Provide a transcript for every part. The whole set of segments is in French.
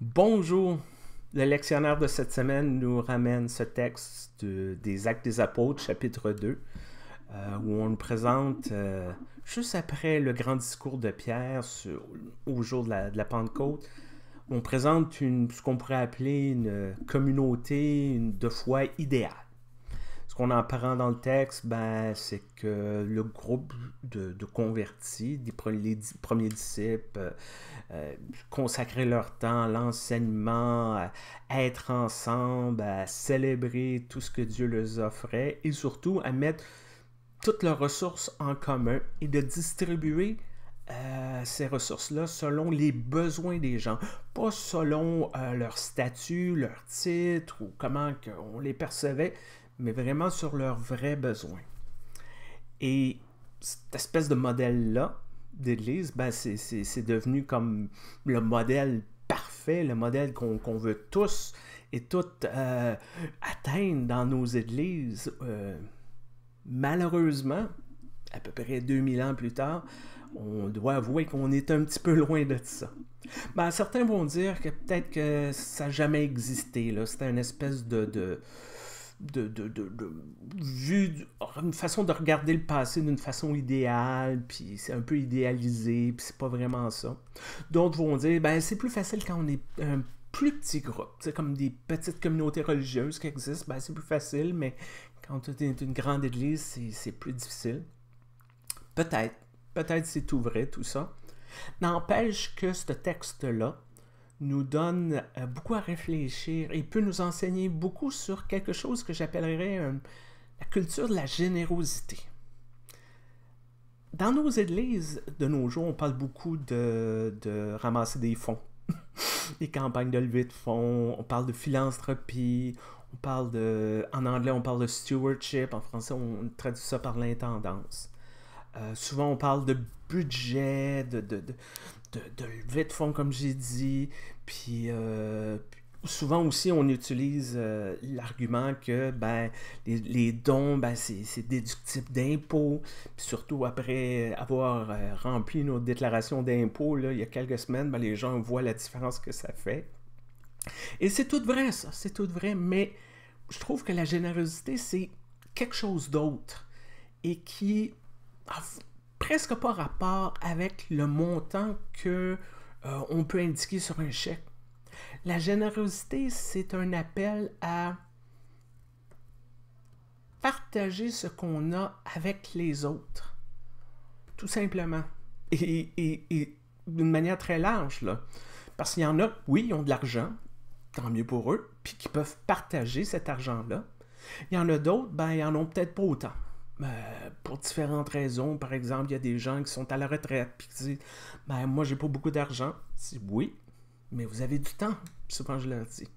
Bonjour. Le lectionnaire de cette semaine nous ramène ce texte des Actes des Apôtres, chapitre 2, euh, où on nous présente, euh, juste après le grand discours de Pierre au jour de la, Pentecôte, on présente ce qu'on pourrait appeler une communauté de foi idéale qu'on en prend dans le texte, ben, c'est que le groupe de, convertis, des les premiers disciples, euh, consacraient leur temps à l'enseignement, à être ensemble, à célébrer tout ce que Dieu leur offrait et surtout à mettre toutes leurs ressources en commun et de distribuer euh, ces ressources-là selon les besoins des gens, pas selon euh, leur statut, leur titre ou comment on les percevait, mais vraiment sur leurs vrais besoins. Et cette espèce de modèle-là d'Église, ben c'est devenu comme le modèle parfait, le modèle qu'on veut tous et toutes euh, atteindre dans nos églises. Euh, malheureusement, à peu près 2000 ans plus tard, on doit avouer qu'on est un petit peu loin de ça. Ben, certains vont dire que peut-être que ça n'a jamais existé. C'était une espèce de de, de, de, de une façon de regarder le passé d'une façon idéale, puis c'est un peu idéalisé, puis c'est pas vraiment ça. D'autres vont dire, ben c'est plus facile quand on est un plus petit groupe, c'est comme des petites communautés religieuses qui existent, ben c'est plus facile, mais quand tu es une grande église, c'est plus difficile. Peut-être, peut-être c'est tout vrai tout ça. N'empêche que ce texte-là, nous donne euh, beaucoup à réfléchir et peut nous enseigner beaucoup sur quelque chose que j'appellerais euh, la culture de la générosité. Dans nos églises de nos jours, on parle beaucoup de, de ramasser des fonds, des campagnes de levée de fonds, on parle de philanthropie, on parle de, en anglais, on parle de stewardship, en français, on traduit ça par l'intendance. Euh, souvent, on parle de budget, de, de, de, levée de fonds, comme j'ai dit. Puis, euh, souvent aussi, on utilise euh, l'argument que ben, les, dons, ben, c'est déductible d'impôts. Surtout après avoir rempli nos déclarations d'impôts il y a quelques semaines, ben, les gens voient la différence que ça fait. Et c'est tout vrai, ça, c'est tout vrai, mais je trouve que la générosité, c'est quelque chose d'autre et qui ah, presque pas rapport avec le montant que euh, on peut indiquer sur un chèque. La générosité, c'est un appel à partager ce qu'on a avec les autres. Tout simplement. Et, d'une manière très large, là. Parce qu'il y en a, oui, ils ont de l'argent, tant mieux pour eux, puis qui peuvent partager cet argent-là. Il y en a d'autres, ben, ils en ont peut-être pas autant. Ben, pour différentes raisons. Par exemple, il y a des gens qui sont à la retraite et qui disent Moi, ben, Moi, j'ai pas beaucoup d'argent. C'est oui, mais vous avez du temps. Souvent, je leur dis.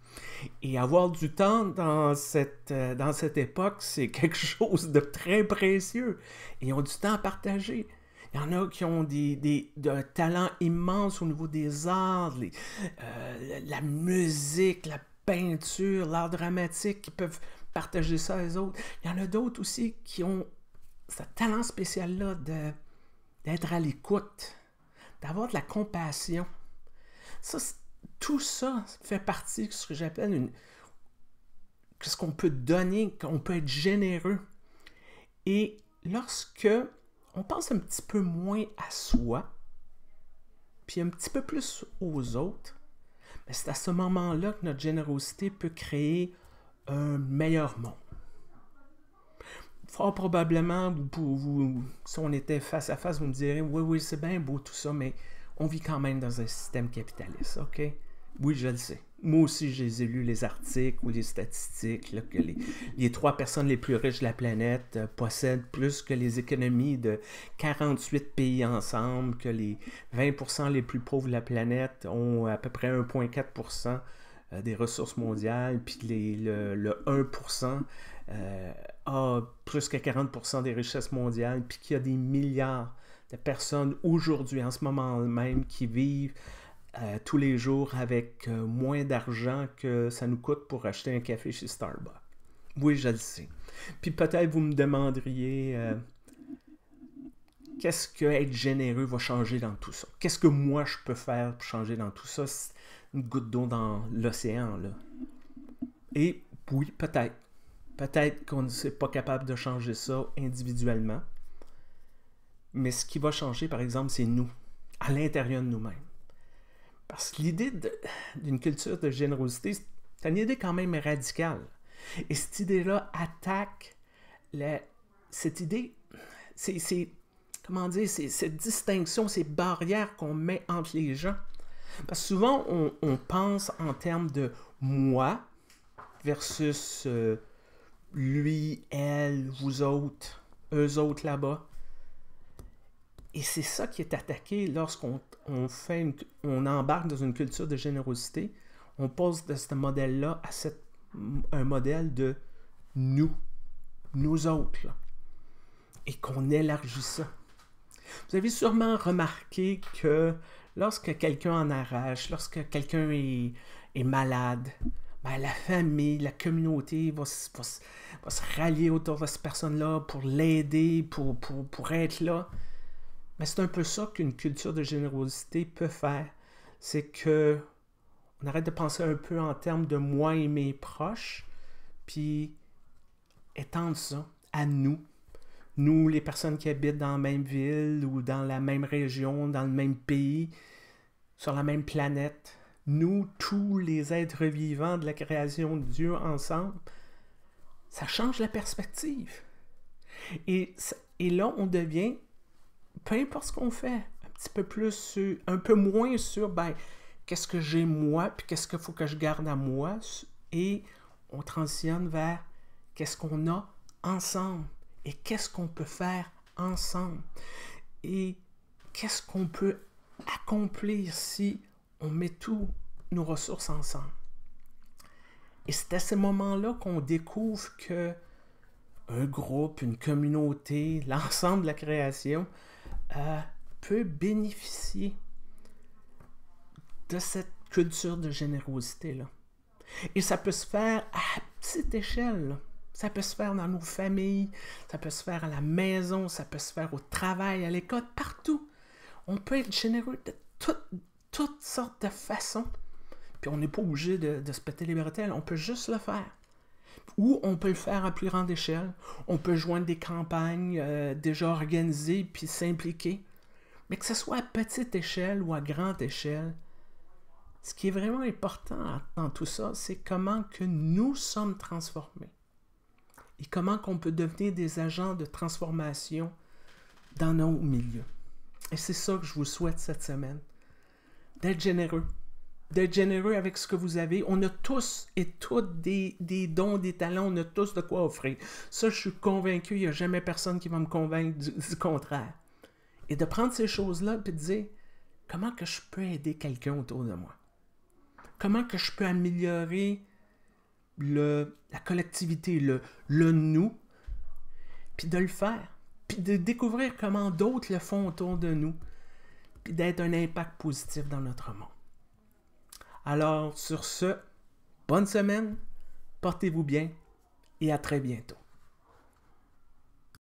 Et avoir du temps dans cette, euh, dans cette époque, c'est quelque chose de très précieux. Et ils ont du temps à partager. Il y en a qui ont des, des, immense au niveau des arts, euh, la musique, la peinture, l'art dramatique, qui peuvent partager ça aux autres. Il y en a d'autres aussi qui ont ce talent spécial-là d'être à l'écoute, d'avoir de la compassion. tout ça fait partie de ce que j'appelle une. ce qu'on peut donner, qu'on peut être généreux. Et lorsque on pense un petit peu moins à soi, puis un petit peu plus aux autres, c'est à ce moment-là que notre générosité peut créer un meilleur monde. probablement, si on était face à face, vous me direz, oui, oui, c'est bien beau tout ça, mais on vit quand même dans un système capitaliste, OK? Oui, je le sais. Moi aussi, j'ai lu les articles ou les statistiques que les, trois personnes les plus riches de la planète euh, possèdent plus que les économies de 48 pays ensemble, que les 20% les plus pauvres de la planète ont à peu près 1,4% euh, des ressources mondiales, puis les, le, 1% euh, a plus que 40% des richesses mondiales, puis qu'il y a des milliards de personnes aujourd'hui, en ce moment même, qui vivent euh, tous les jours avec moins d'argent que ça nous coûte pour acheter un café chez Starbucks. Oui, je le sais. Puis peut-être vous me demanderiez, qu'est-ce que être généreux va changer dans tout ça? Qu'est-ce que moi je peux faire pour changer dans tout ça? Une goutte d'eau dans l'océan, là. Et oui, peut-être. Peut-être qu'on ne pas capable de changer ça individuellement. Mais ce qui va changer, par exemple, c'est nous, à l'intérieur de nous-mêmes. Parce que l'idée d'une culture de générosité, c'est une idée quand même radicale. Et cette idée-là attaque cette idée, c'est comment dire, cette distinction, ces barrières qu'on met entre les gens. Parce que souvent, on, pense en termes de moi versus euh, lui, elle, vous autres, eux autres là-bas. Et c'est ça qui est attaqué lorsqu'on fait on embarque dans une culture de générosité. On passe de ce modèle-là à un modèle de nous, nous autres. Et qu'on élargit ça. Vous avez sûrement remarqué que lorsque quelqu'un en arrache, lorsque quelqu'un est, malade, ben, la famille, la communauté va, se rallier autour de cette personne-là pour l'aider, pour, être là. Mais c'est un peu ça qu'une culture de générosité peut faire. C'est qu'on arrête de penser un peu en termes de moi et mes proches, puis étendre ça à nous, nous, les personnes qui habitent dans la même ville ou dans la même région, dans le même pays, sur la même planète, nous, tous les êtres vivants de la création de Dieu ensemble, ça change la perspective. Et, et là, on devient, peu importe ce qu'on fait, un petit peu plus un peu moins sur, ben, qu'est-ce que j'ai moi, puis qu'est-ce qu'il faut que je garde à moi, et on transitionne vers qu'est-ce qu'on a ensemble et qu'est-ce qu'on peut faire ensemble et qu'est-ce qu'on peut accomplir si on met tous nos ressources ensemble. Et c'est à ce moment-là qu'on découvre que un groupe, une communauté, l'ensemble de la création euh, peut bénéficier de cette culture de générosité-là. Et ça peut se faire à petite échelle. Ça peut se faire dans nos familles, ça peut se faire à la maison, ça peut se faire au travail, à l'école, partout. On peut être généreux de toutes, sortes de façons. Puis on n'est pas obligé de, se péter les bretelles, on peut juste le faire. Ou on peut le faire à plus grande échelle. On peut joindre des campagnes euh, déjà organisées puis s'impliquer. Mais que ce soit à petite échelle ou à grande échelle, ce qui est vraiment important dans tout ça, c'est comment que nous sommes transformés et comment qu'on peut devenir des agents de transformation dans nos milieux. Et c'est ça que je vous souhaite cette semaine. D'être généreux. D'être généreux avec ce que vous avez. On a tous et toutes des, dons, des talents, on a tous de quoi offrir. Ça, je suis convaincu, il n'y a jamais personne qui va me convaincre du, contraire. Et de prendre ces choses-là et de dire, comment que je peux aider quelqu'un autour de moi? Comment que je peux améliorer le, la collectivité, le, le nous, puis de le faire, puis de découvrir comment d'autres le font autour de nous, puis d'être un impact positif dans notre monde. Alors, sur ce, bonne semaine, portez-vous bien et à très bientôt.